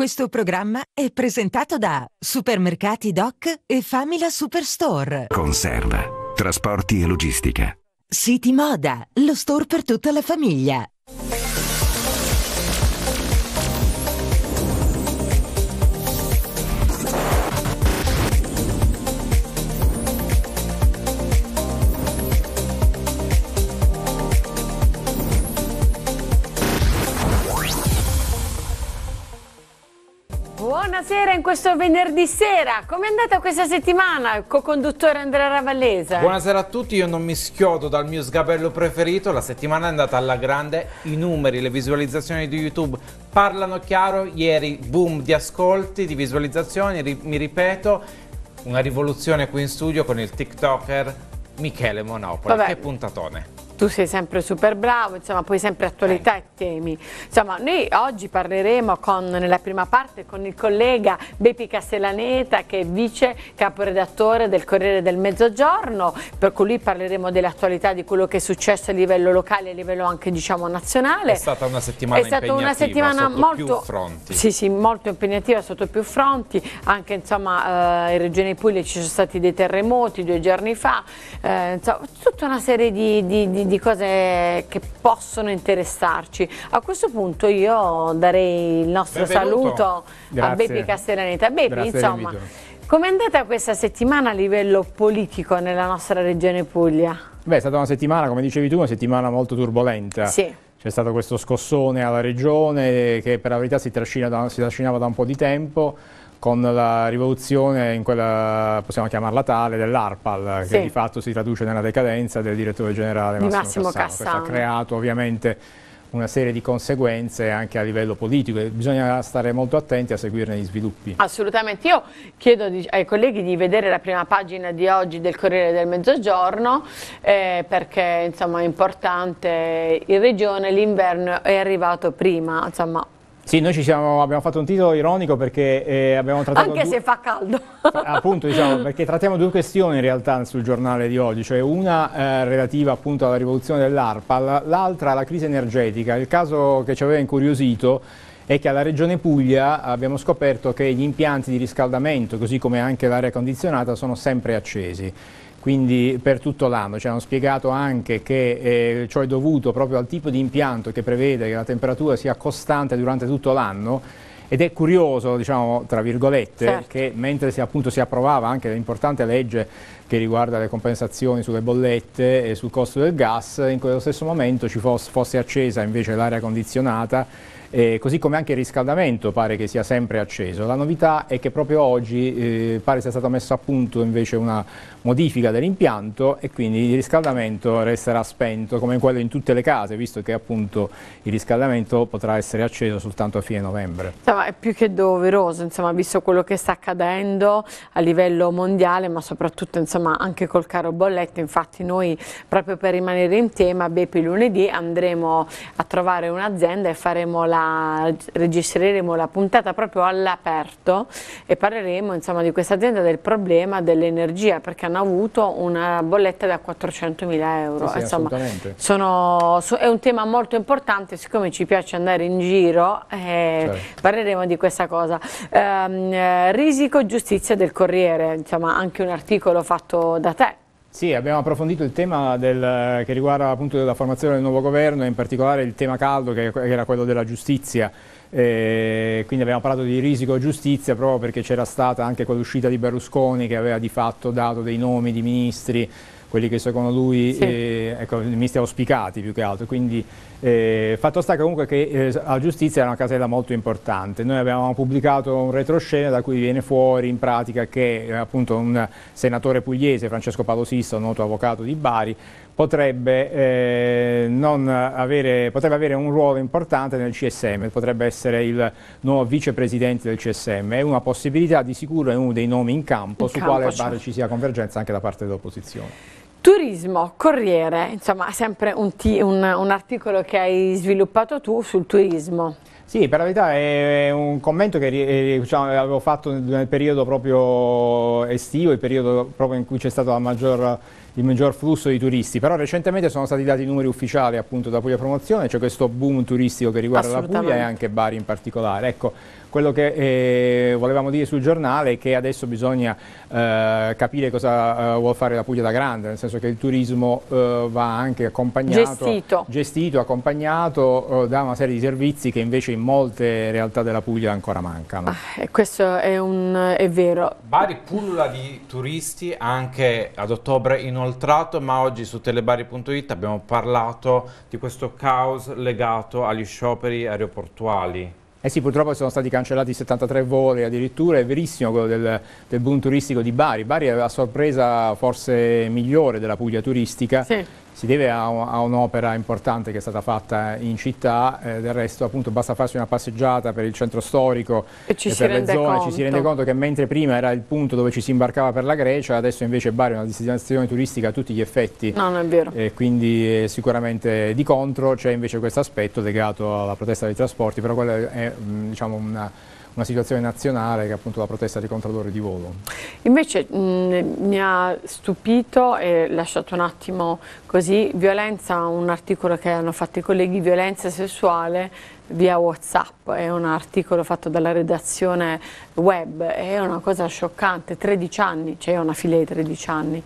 Questo programma è presentato da Supermercati Doc e Famila Superstore. Conserva, trasporti e logistica. City Moda, lo store per tutta la famiglia. Buonasera in questo venerdì sera. Come è andata questa settimana, co-conduttore Andrea Ravallese? Buonasera a tutti, io non mi schiodo dal mio sgabello preferito. La settimana è andata alla grande, i numeri, le visualizzazioni di YouTube parlano chiaro. Ieri boom di ascolti, di visualizzazioni, ri mi ripeto, una rivoluzione qui in studio con il TikToker Michele Monopoli. Vabbè. Che puntatone! tu sei sempre super bravo, insomma, poi sempre attualità e temi. Insomma, noi oggi parleremo con, nella prima parte con il collega Beppi Castellaneta che è vice caporedattore del Corriere del Mezzogiorno, per cui parleremo dell'attualità di quello che è successo a livello locale e a livello anche diciamo nazionale. È stata una settimana è stata una settimana molto, sì, sì, molto impegnativa sotto più fronti, anche insomma eh, in Regione Puglia ci sono stati dei terremoti due giorni fa, eh, insomma, tutta una serie di, di, di di cose che possono interessarci. A questo punto io darei il nostro Benvenuto. saluto Grazie. a Beppi Castellaneta. Beppi, insomma, come è andata questa settimana a livello politico nella nostra regione Puglia? Beh, è stata una settimana, come dicevi tu, una settimana molto turbolenta. Sì c'è stato questo scossone alla regione che per la verità si, da, si trascinava da un po' di tempo con la rivoluzione, in quella, possiamo chiamarla tale, dell'ARPAL, sì. che di fatto si traduce nella decadenza del direttore generale Massimo, di Massimo Cassano. Cassano. Questo ha creato ovviamente una serie di conseguenze anche a livello politico e bisogna stare molto attenti a seguirne gli sviluppi. Assolutamente, io chiedo ai colleghi di vedere la prima pagina di oggi del Corriere del Mezzogiorno eh, perché insomma, è importante, in regione l'inverno è arrivato prima, insomma sì, noi siamo, abbiamo fatto un titolo ironico perché eh, abbiamo trattato... Anche due, se fa caldo. Appunto, diciamo, perché trattiamo due questioni in realtà sul giornale di oggi, cioè una eh, relativa appunto alla rivoluzione dell'ARPA, l'altra alla crisi energetica. Il caso che ci aveva incuriosito è che alla Regione Puglia abbiamo scoperto che gli impianti di riscaldamento, così come anche l'aria condizionata, sono sempre accesi quindi per tutto l'anno. Ci hanno spiegato anche che eh, ciò è dovuto proprio al tipo di impianto che prevede che la temperatura sia costante durante tutto l'anno ed è curioso, diciamo, tra virgolette, certo. che mentre si, appunto, si approvava anche l'importante legge che riguarda le compensazioni sulle bollette e sul costo del gas, in quello stesso momento ci fosse, fosse accesa invece l'aria condizionata eh, così come anche il riscaldamento pare che sia sempre acceso. La novità è che proprio oggi eh, pare sia stata messa a punto invece una modifica dell'impianto e quindi il riscaldamento resterà spento come quello in tutte le case, visto che appunto il riscaldamento potrà essere acceso soltanto a fine novembre. Insomma, è più che doveroso, insomma, visto quello che sta accadendo a livello mondiale, ma soprattutto insomma, anche col caro bolletto. infatti noi proprio per rimanere in tema, Bepi lunedì andremo a trovare un'azienda e faremo la registreremo la puntata proprio all'aperto e parleremo insomma, di questa azienda del problema dell'energia perché hanno avuto una bolletta da 400 mila euro. Sì, sì, insomma, sono, so, è un tema molto importante, siccome ci piace andare in giro eh, certo. parleremo di questa cosa. Um, eh, risico giustizia del Corriere, insomma anche un articolo fatto da te sì, abbiamo approfondito il tema del, che riguarda appunto la formazione del nuovo governo e in particolare il tema caldo che, era quello della giustizia. Eh, quindi abbiamo parlato di risico giustizia proprio perché c'era stata anche quell'uscita di Berlusconi che aveva di fatto dato dei nomi di ministri quelli che secondo lui sì. eh, ecco, il ministero auspicati più che altro. Quindi eh, fatto sta comunque che eh, la giustizia è una casella molto importante. Noi abbiamo pubblicato un retroscena da cui viene fuori in pratica che eh, appunto un senatore pugliese, Francesco Palosista, un noto avvocato di Bari, potrebbe, eh, avere, potrebbe avere, un ruolo importante nel CSM, potrebbe essere il nuovo vicepresidente del CSM, è una possibilità di sicuro, è uno dei nomi in campo in su campo, quale cioè. ci sia convergenza anche da parte dell'opposizione. Turismo, Corriere, insomma sempre un, un, un articolo che hai sviluppato tu sul turismo. Sì, per la verità è un commento che eh, diciamo, avevo fatto nel periodo proprio estivo, il periodo proprio in cui c'è stato maggior, il maggior flusso di turisti, però recentemente sono stati dati i numeri ufficiali appunto da Puglia Promozione, c'è cioè questo boom turistico che riguarda la Puglia e anche Bari in particolare. Ecco, quello che eh, volevamo dire sul giornale è che adesso bisogna eh, capire cosa eh, vuol fare la Puglia da grande, nel senso che il turismo eh, va anche accompagnato, gestito, gestito accompagnato eh, da una serie di servizi che invece in in molte realtà della Puglia ancora mancano. Ah, questo è, un, è vero. Bari pullula di turisti anche ad ottobre inoltrato, ma oggi su telebari.it abbiamo parlato di questo caos legato agli scioperi aeroportuali. Eh sì, purtroppo sono stati cancellati 73 voli addirittura, è verissimo quello del, del boom turistico di Bari. Bari è la sorpresa forse migliore della Puglia turistica. Sì si deve a, a un'opera importante che è stata fatta in città, eh, del resto appunto basta farsi una passeggiata per il centro storico e, e per le zone, conto. ci si rende conto che mentre prima era il punto dove ci si imbarcava per la Grecia, adesso invece Bari è una destinazione turistica a tutti gli effetti. No, non è vero. Eh, quindi sicuramente di contro c'è invece questo aspetto legato alla protesta dei trasporti, però quello è mm, diciamo una una situazione nazionale che è appunto la protesta dei controllori di volo. Invece mh, mi ha stupito e lasciato un attimo così, violenza, un articolo che hanno fatto i colleghi, violenza sessuale via Whatsapp, è un articolo fatto dalla redazione web, è una cosa scioccante, 13 anni, c'è cioè una figlia di 13 anni,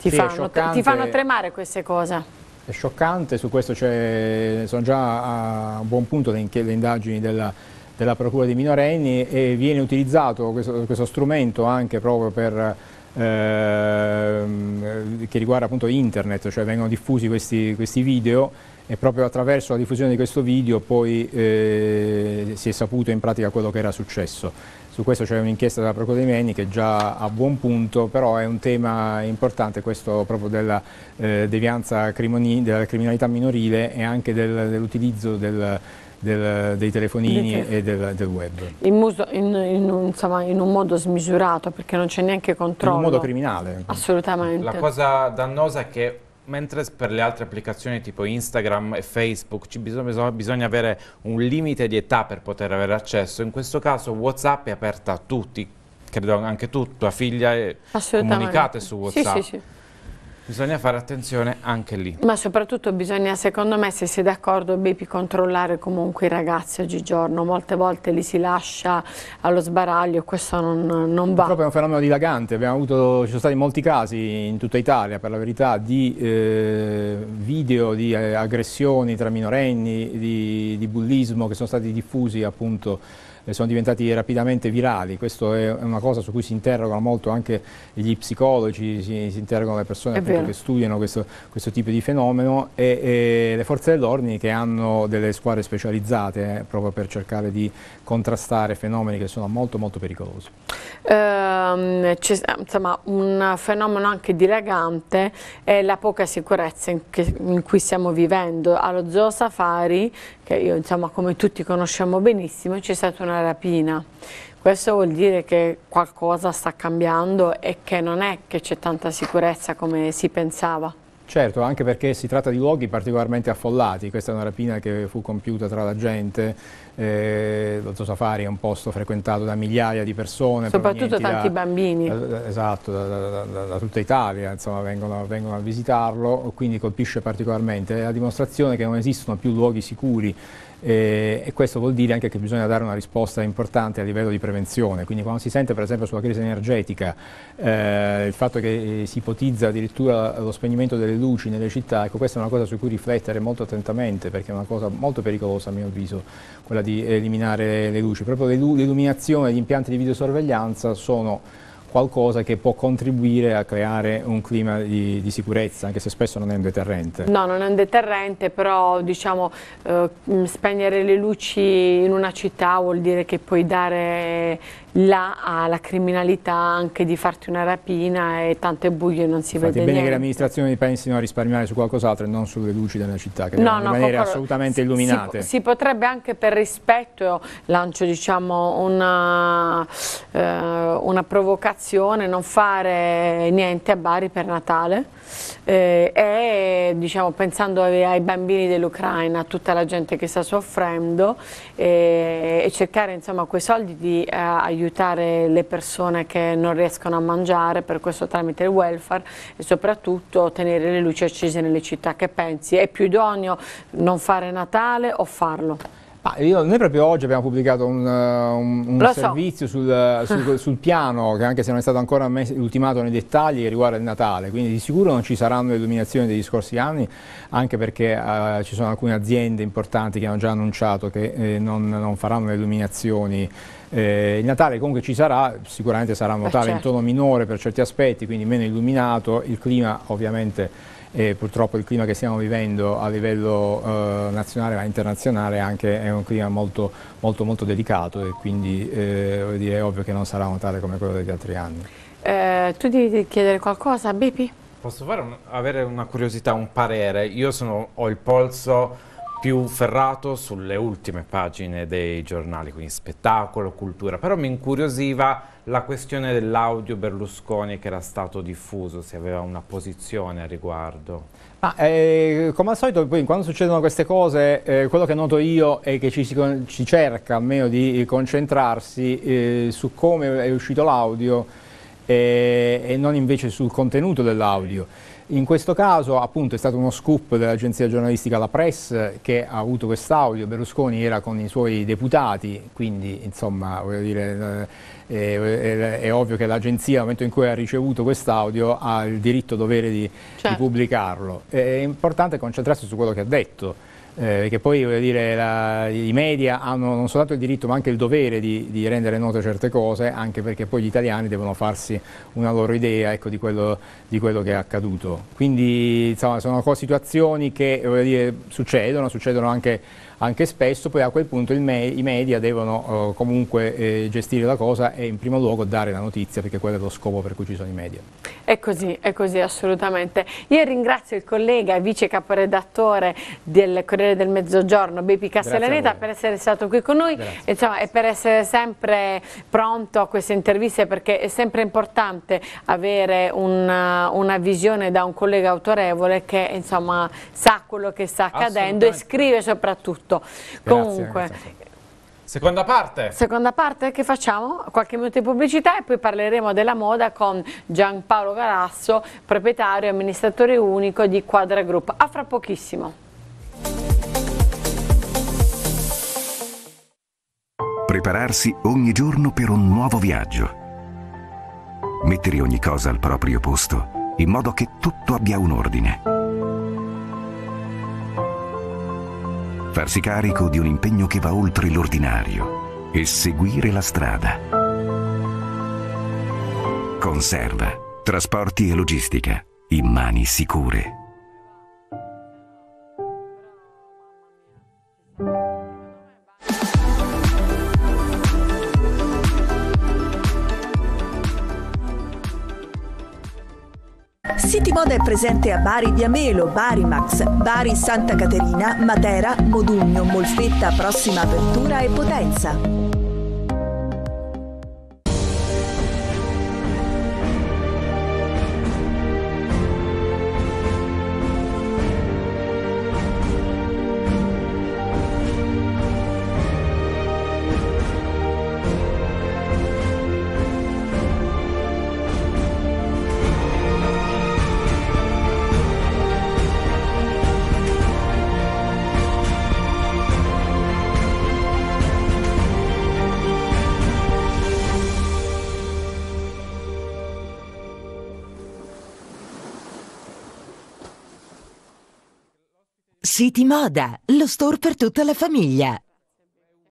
ti, sì, fanno, ti fanno tremare queste cose è scioccante, su questo sono già a buon punto le, le indagini della della Procura dei minorenni e viene utilizzato questo, questo strumento anche proprio per ehm, che riguarda appunto internet, cioè vengono diffusi questi, questi, video e proprio attraverso la diffusione di questo video poi eh, si è saputo in pratica quello che era successo. Su questo c'è un'inchiesta della Procura dei Meni che è già a buon punto, però è un tema importante questo proprio della eh, devianza della criminalità minorile e anche del, dell'utilizzo del del, dei telefonini e del, del web. In, muso, in, in, un, insomma, in, un, modo smisurato perché non c'è neanche controllo. In un modo criminale. Assolutamente. La cosa dannosa è che mentre per le altre applicazioni tipo Instagram e Facebook bisogna, bisogna, avere un limite di età per poter avere accesso, in questo caso Whatsapp è aperta a tutti, credo anche tu, tua figlia eh, comunicate su Whatsapp. Sì, sì, sì. Bisogna fare attenzione anche lì. Ma soprattutto bisogna, secondo me, se sei d'accordo, Bepi, controllare comunque i ragazzi oggigiorno. Molte volte li si lascia allo sbaraglio e questo non, non va. Purtroppo è un fenomeno dilagante. Avuto, ci sono stati molti casi in tutta Italia, per la verità, di eh, video di eh, aggressioni tra minorenni, di, di bullismo che sono stati diffusi appunto sono diventati rapidamente virali, questa è una cosa su cui si interrogano molto anche gli psicologi, si, si interrogano le persone che studiano questo, questo, tipo di fenomeno e, e le forze dell'ordine che hanno delle squadre specializzate eh, proprio per cercare di contrastare fenomeni che sono molto molto pericolosi. Eh, insomma, un fenomeno anche dilagante è la poca sicurezza in, che, in cui stiamo vivendo. Allo zoo safari che io insomma come tutti conosciamo benissimo, c'è stata una rapina. Questo vuol dire che qualcosa sta cambiando e che non è che c'è tanta sicurezza come si pensava. Certo, anche perché si tratta di luoghi particolarmente affollati, questa è una rapina che fu compiuta tra la gente, eh, l'Otto Safari è un posto frequentato da migliaia di persone. Soprattutto tanti eh, eh, esatto, da, bambini. Da, esatto, da, da, tutta Italia insomma, vengono, vengono, a visitarlo, quindi colpisce particolarmente. È la dimostrazione che non esistono più luoghi sicuri e, eh, e questo vuol dire anche che bisogna dare una risposta importante a livello di prevenzione, quindi quando si sente per esempio sulla crisi energetica eh, il fatto che eh, si ipotizza addirittura lo spegnimento delle luci nelle città, ecco questa è una cosa su cui riflettere molto attentamente perché è una cosa molto pericolosa a mio avviso quella di eliminare le luci, proprio l'illuminazione, e gli impianti di videosorveglianza sono qualcosa che può contribuire a creare un clima di, di, sicurezza, anche se spesso non è un deterrente. No, non è un deterrente, però diciamo eh, spegnere le luci in una città vuol dire che puoi dare là alla criminalità anche di farti una rapina e tante buie non si Infatti vede bene niente. che le amministrazioni pensino a risparmiare su qualcos'altro e non sulle luci della città che devono no, rimanere proprio, assolutamente illuminate. Si, si, potrebbe anche per rispetto, lancio diciamo una, eh, una provocazione, non fare niente a Bari per Natale eh, e diciamo, pensando ai, ai bambini dell'Ucraina, a tutta la gente che sta soffrendo eh, e cercare insomma quei soldi di aiutare eh, aiutare le persone che non riescono a mangiare, per questo tramite il welfare e soprattutto tenere le luci accese nelle città. Che pensi? È più idoneo non fare Natale o farlo? Ah, io, noi proprio oggi abbiamo pubblicato un, eh, un, un servizio so. sul, eh, sul, sul, piano, che anche se non è stato ancora ultimato nei dettagli, che riguarda il Natale, quindi di sicuro non ci saranno le illuminazioni degli scorsi anni, anche perché eh, ci sono alcune aziende importanti che hanno già annunciato che eh, non, non faranno le illuminazioni. eh, il Natale comunque ci sarà, sicuramente sarà un Natale certo. in tono minore per certi aspetti, quindi meno illuminato, il clima ovviamente e purtroppo il clima che stiamo vivendo a livello eh, nazionale ma internazionale anche è un clima molto, molto, molto delicato e quindi eh, dire, è ovvio che non sarà un tale come quello degli altri anni. Eh, tu devi chiedere qualcosa Bipi? Posso un, avere una curiosità, un parere? Io sono, ho il polso più ferrato sulle ultime pagine dei giornali, quindi spettacolo, cultura, però mi incuriosiva la questione dell'audio Berlusconi che era stato diffuso, se aveva una posizione a riguardo. Ah, eh, come al solito quando succedono queste cose eh, quello che noto io è che ci, si, ci cerca almeno di concentrarsi eh, su come è uscito l'audio eh, e non invece sul contenuto dell'audio. In questo caso appunto è stato uno scoop dell'agenzia giornalistica La Press che ha avuto quest'audio, Berlusconi era con i suoi deputati, quindi insomma voglio dire, è, eh, è, eh, eh, è ovvio che l'agenzia nel momento in cui ha ricevuto quest'audio ha il diritto dovere di, certo. di pubblicarlo. È importante concentrarsi su quello che ha detto perché eh, poi voglio dire, la, i media hanno non soltanto il diritto ma anche il dovere di, di, rendere note certe cose, anche perché poi gli italiani devono farsi una loro idea ecco, di, quello, di, quello, che è accaduto. Quindi insomma, sono situazioni che dire, succedono, succedono anche anche spesso poi a quel punto me i media devono eh, comunque eh, gestire la cosa e in primo luogo dare la notizia perché quello è lo scopo per cui ci sono i media. È così, è così assolutamente. Io ringrazio il collega vice caporedattore del Corriere del Mezzogiorno, Bepi Castellaneta, per essere stato qui con noi insomma, e per essere sempre pronto a queste interviste perché è sempre importante avere una, una visione da un collega autorevole che insomma, sa quello che sta accadendo e scrive soprattutto tutto. Grazie, Comunque, grazie. Seconda parte. Seconda parte che facciamo? Qualche minuto di pubblicità e poi parleremo della moda con Gianpaolo Garasso, proprietario e amministratore unico di Quadra Group. A fra pochissimo. Prepararsi ogni giorno per un nuovo viaggio. Mettere ogni cosa al proprio posto, in modo che tutto abbia un ordine farsi carico di un impegno che va oltre l'ordinario e seguire la strada. Conserva, trasporti e logistica, in mani sicure. City Moda è presente a Bari Diamelo, Bari Max, Bari Santa Caterina, Matera, Modugno, Molfetta, Prossima Apertura e Potenza. Vestiti Moda, lo store per tutta la famiglia.